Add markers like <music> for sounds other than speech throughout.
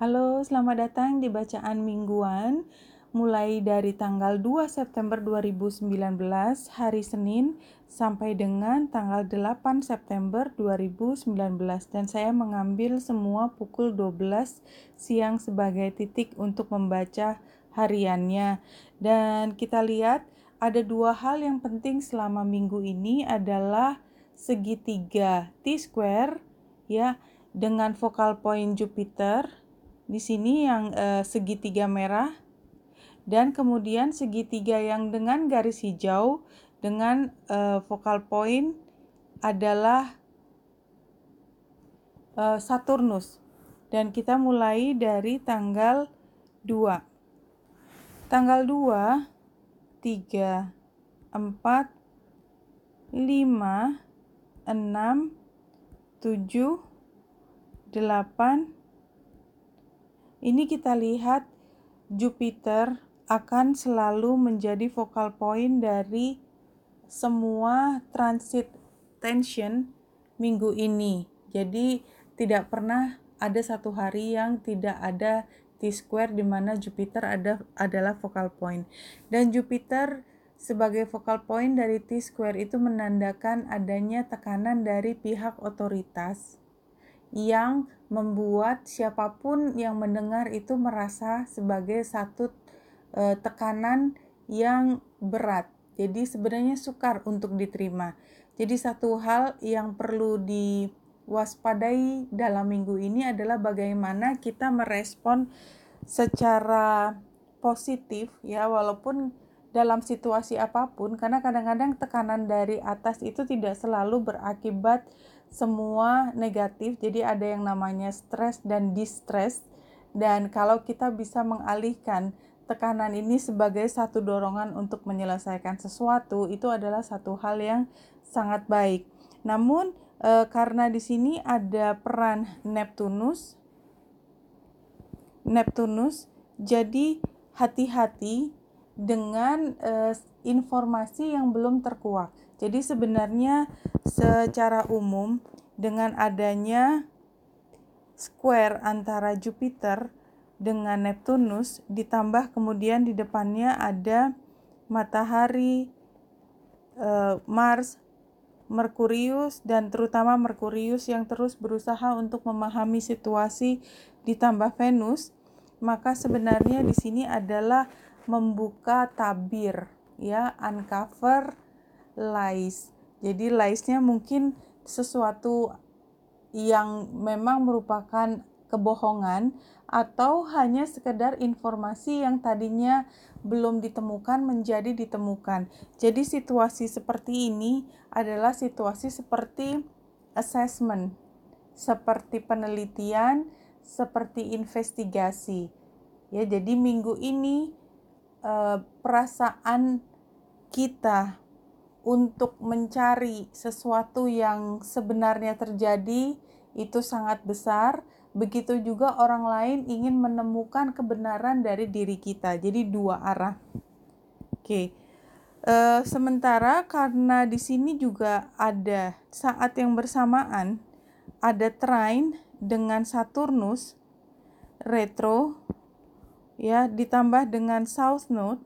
Halo, selamat datang di bacaan mingguan mulai dari tanggal 2 September 2019 hari Senin sampai dengan tanggal 8 September 2019 dan saya mengambil semua pukul 12 siang sebagai titik untuk membaca hariannya. Dan kita lihat ada dua hal yang penting selama minggu ini adalah segitiga T square ya dengan vokal point Jupiter di sini yang eh, segitiga merah dan kemudian segitiga yang dengan garis hijau dengan eh, vokal point adalah eh, Saturnus dan kita mulai dari tanggal 2 tanggal 2 3 4 5 6 7 8 9 ini kita lihat Jupiter akan selalu menjadi focal point dari semua transit tension minggu ini. Jadi tidak pernah ada satu hari yang tidak ada T-square di mana Jupiter ada adalah focal point. Dan Jupiter sebagai focal point dari T-square itu menandakan adanya tekanan dari pihak otoritas yang membuat siapapun yang mendengar itu merasa sebagai satu e, tekanan yang berat. Jadi sebenarnya sukar untuk diterima. Jadi satu hal yang perlu diwaspadai dalam minggu ini adalah bagaimana kita merespon secara positif ya walaupun dalam situasi apapun karena kadang-kadang tekanan dari atas itu tidak selalu berakibat semua negatif. Jadi ada yang namanya stres dan distress. Dan kalau kita bisa mengalihkan tekanan ini sebagai satu dorongan untuk menyelesaikan sesuatu, itu adalah satu hal yang sangat baik. Namun e, karena di sini ada peran Neptunus Neptunus jadi hati-hati dengan e, informasi yang belum terkuak. Jadi sebenarnya secara umum dengan adanya square antara Jupiter dengan Neptunus ditambah kemudian di depannya ada matahari, eh, Mars, Merkurius dan terutama Merkurius yang terus berusaha untuk memahami situasi ditambah Venus, maka sebenarnya di sini adalah membuka tabir ya, uncover lies. Jadi liesnya mungkin sesuatu yang memang merupakan kebohongan atau hanya sekedar informasi yang tadinya belum ditemukan menjadi ditemukan. Jadi situasi seperti ini adalah situasi seperti assessment, seperti penelitian, seperti investigasi. Ya, jadi minggu ini eh, perasaan kita untuk mencari sesuatu yang sebenarnya terjadi itu sangat besar. Begitu juga orang lain ingin menemukan kebenaran dari diri kita. Jadi dua arah. Oke. E, sementara karena di sini juga ada saat yang bersamaan ada train dengan Saturnus retro ya ditambah dengan South Node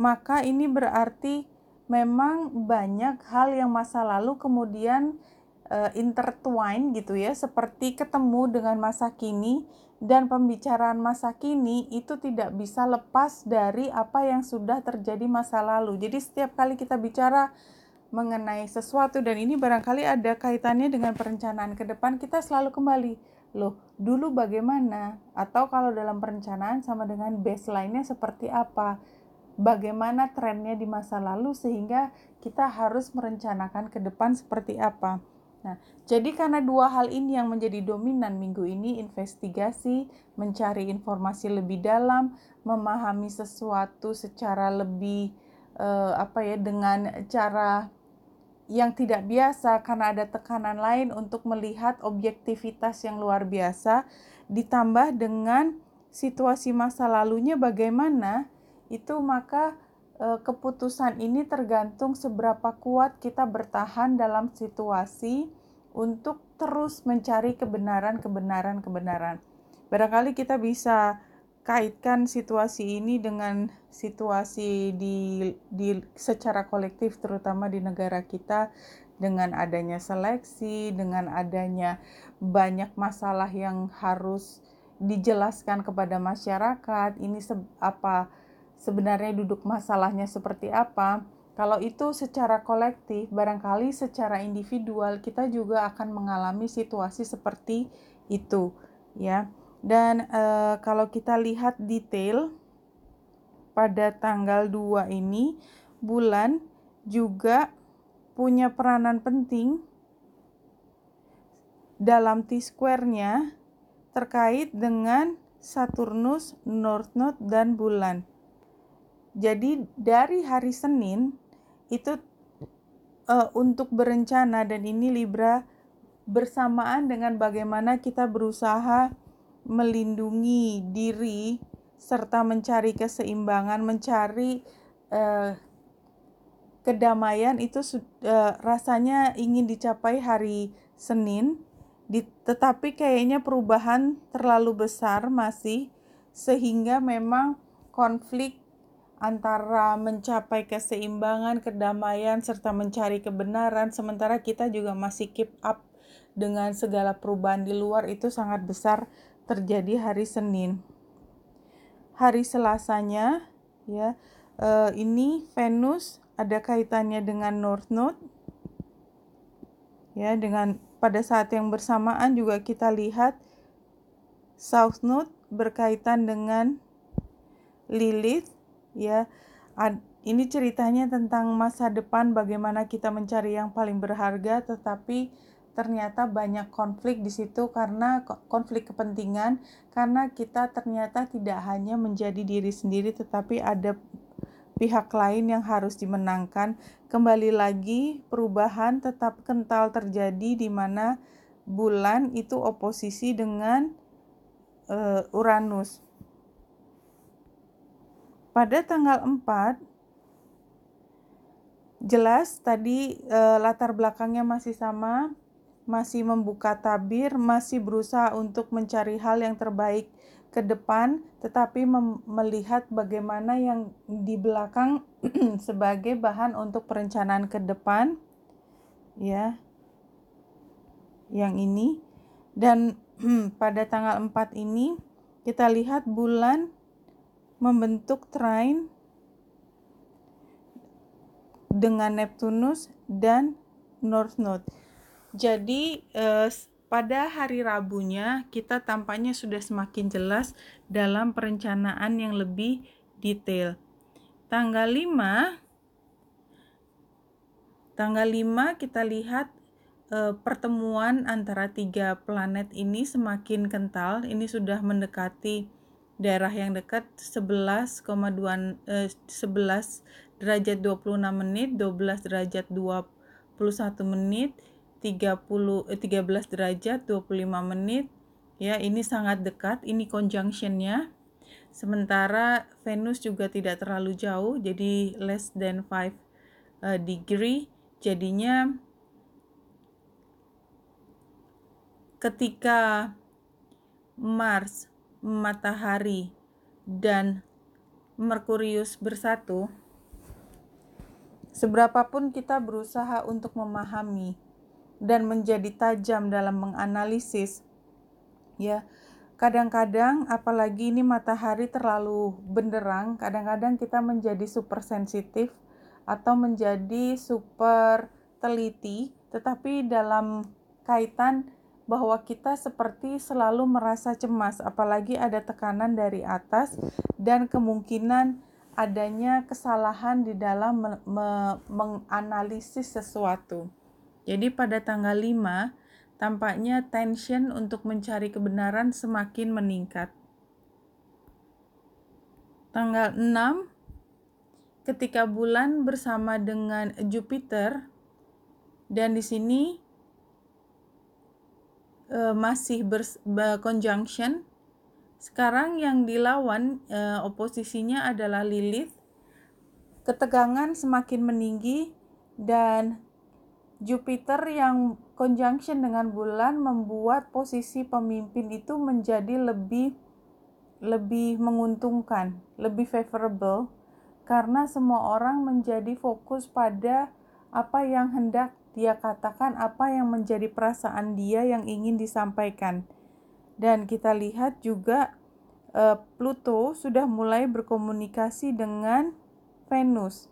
maka ini berarti memang banyak hal yang masa lalu kemudian uh, intertwine gitu ya, seperti ketemu dengan masa kini dan pembicaraan masa kini itu tidak bisa lepas dari apa yang sudah terjadi masa lalu. Jadi setiap kali kita bicara mengenai sesuatu dan ini barangkali ada kaitannya dengan perencanaan ke depan, kita selalu kembali loh dulu bagaimana atau kalau dalam perencanaan sama dengan baseline-nya seperti apa bagaimana trennya di masa lalu sehingga kita harus merencanakan ke depan seperti apa. Nah, jadi karena dua hal ini yang menjadi dominan minggu ini, investigasi, mencari informasi lebih dalam, memahami sesuatu secara lebih eh, apa ya dengan cara yang tidak biasa karena ada tekanan lain untuk melihat objektivitas yang luar biasa ditambah dengan situasi masa lalunya bagaimana itu maka e, keputusan ini tergantung seberapa kuat kita bertahan dalam situasi untuk terus mencari kebenaran, kebenaran, kebenaran. Barangkali kita bisa kaitkan situasi ini dengan situasi di, di secara kolektif terutama di negara kita dengan adanya seleksi, dengan adanya banyak masalah yang harus dijelaskan kepada masyarakat. Ini apa sebenarnya duduk masalahnya seperti apa. Kalau itu secara kolektif, barangkali secara individual kita juga akan mengalami situasi seperti itu, ya. Dan e, kalau kita lihat detail pada tanggal 2 ini, bulan juga punya peranan penting dalam T-square-nya terkait dengan Saturnus, North Node, dan bulan. Jadi dari hari Senin itu uh, untuk berencana dan ini Libra bersamaan dengan bagaimana kita berusaha melindungi diri serta mencari keseimbangan, mencari uh, kedamaian itu uh, rasanya ingin dicapai hari Senin. Di, tetapi kayaknya perubahan terlalu besar masih sehingga memang konflik antara mencapai keseimbangan, kedamaian, serta mencari kebenaran, sementara kita juga masih keep up dengan segala perubahan di luar itu sangat besar terjadi hari Senin. Hari Selasanya, ya, eh, ini Venus ada kaitannya dengan North Node, ya, dengan pada saat yang bersamaan juga kita lihat South Node berkaitan dengan Lilith ya ini ceritanya tentang masa depan bagaimana kita mencari yang paling berharga tetapi ternyata banyak konflik di situ karena konflik kepentingan karena kita ternyata tidak hanya menjadi diri sendiri tetapi ada pihak lain yang harus dimenangkan kembali lagi perubahan tetap kental terjadi di mana bulan itu oposisi dengan uh, Uranus pada tanggal 4 jelas tadi e, latar belakangnya masih sama, masih membuka tabir, masih berusaha untuk mencari hal yang terbaik ke depan, tetapi melihat bagaimana yang di belakang <clears throat> sebagai bahan untuk perencanaan ke depan, ya, yang ini. Dan <clears throat> pada tanggal 4 ini, kita lihat bulan membentuk train dengan Neptunus dan North Node. Jadi eh, pada hari Rabunya kita tampaknya sudah semakin jelas dalam perencanaan yang lebih detail. Tanggal 5 tanggal 5 kita lihat eh, pertemuan antara tiga planet ini semakin kental. Ini sudah mendekati daerah yang dekat 11,2 eh, 11 derajat 26 menit, 12 derajat 21 menit, 30 eh, 13 derajat 25 menit. Ya, ini sangat dekat, ini conjunctionnya. Sementara Venus juga tidak terlalu jauh, jadi less than 5 uh, eh, degree. Jadinya ketika Mars matahari dan Merkurius bersatu, seberapapun kita berusaha untuk memahami dan menjadi tajam dalam menganalisis, ya, kadang-kadang apalagi ini matahari terlalu benderang, kadang-kadang kita menjadi super sensitif atau menjadi super teliti, tetapi dalam kaitan bahwa kita seperti selalu merasa cemas, apalagi ada tekanan dari atas dan kemungkinan adanya kesalahan di dalam me me menganalisis sesuatu. Jadi pada tanggal 5 tampaknya tension untuk mencari kebenaran semakin meningkat. Tanggal 6 ketika bulan bersama dengan Jupiter dan di sini e, masih bers, Sekarang yang dilawan e, oposisinya adalah Lilith. Ketegangan semakin meninggi dan Jupiter yang conjunction dengan bulan membuat posisi pemimpin itu menjadi lebih lebih menguntungkan, lebih favorable karena semua orang menjadi fokus pada apa yang hendak dia katakan apa yang menjadi perasaan dia yang ingin disampaikan. Dan kita lihat juga uh, Pluto sudah mulai berkomunikasi dengan Venus.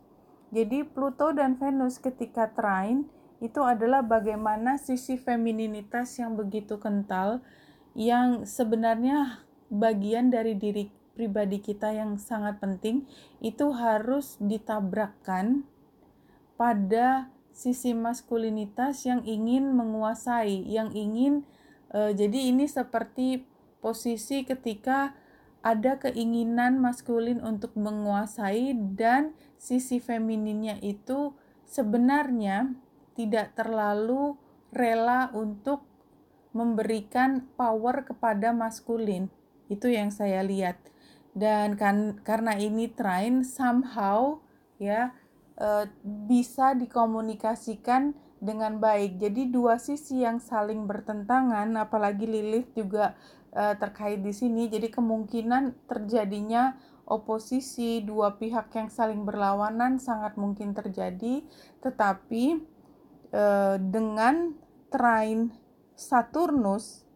Jadi Pluto dan Venus ketika trine itu adalah bagaimana sisi femininitas yang begitu kental yang sebenarnya bagian dari diri pribadi kita yang sangat penting itu harus ditabrakkan pada sisi maskulinitas yang ingin menguasai, yang ingin e, jadi ini seperti posisi ketika ada keinginan maskulin untuk menguasai dan sisi femininnya itu sebenarnya tidak terlalu rela untuk memberikan power kepada maskulin. Itu yang saya lihat. Dan kan karena ini train somehow ya Eh, bisa dikomunikasikan dengan baik. Jadi dua sisi yang saling bertentangan, apalagi Lilith juga e, terkait di sini. Jadi kemungkinan terjadinya oposisi dua pihak yang saling berlawanan sangat mungkin terjadi, tetapi e, dengan trine Saturnus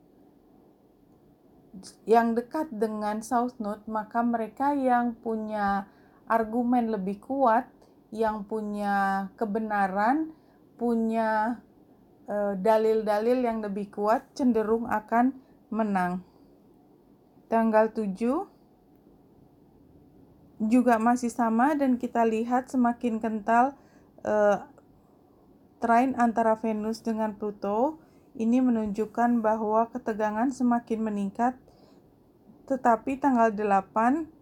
yang dekat dengan South Node, maka mereka yang punya argumen lebih kuat yang punya kebenaran, punya eh, dalil-dalil yang lebih kuat cenderung akan menang. Tanggal 7 juga masih sama dan kita lihat semakin kental eh, train antara Venus dengan Pluto. Ini menunjukkan bahwa ketegangan semakin meningkat. Tetapi tanggal 8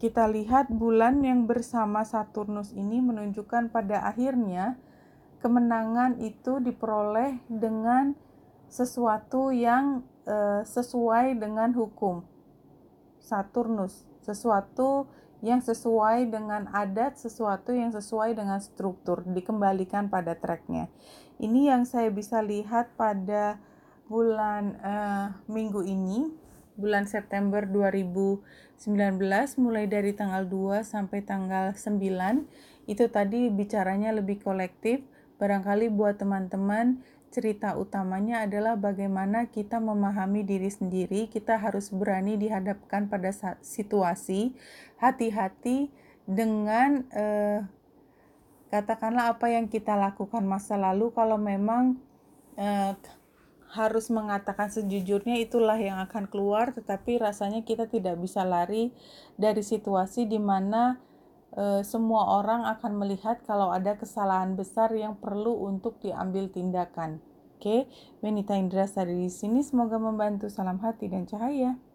kita lihat bulan yang bersama Saturnus ini menunjukkan pada akhirnya kemenangan itu diperoleh dengan sesuatu yang e, sesuai dengan hukum. Saturnus, sesuatu yang sesuai dengan adat, sesuatu yang sesuai dengan struktur, dikembalikan pada tracknya. Ini yang saya bisa lihat pada bulan e, minggu ini bulan September 2019 mulai dari tanggal 2 sampai tanggal 9 itu tadi bicaranya lebih kolektif barangkali buat teman-teman cerita utamanya adalah bagaimana kita memahami diri sendiri kita harus berani dihadapkan pada situasi hati-hati dengan eh, katakanlah apa yang kita lakukan masa lalu kalau memang eh, harus mengatakan sejujurnya itulah yang akan keluar tetapi rasanya kita tidak bisa lari dari situasi di mana e, semua orang akan melihat kalau ada kesalahan besar yang perlu untuk diambil tindakan. Oke, Benita Indra dari sini semoga membantu. Salam hati dan cahaya.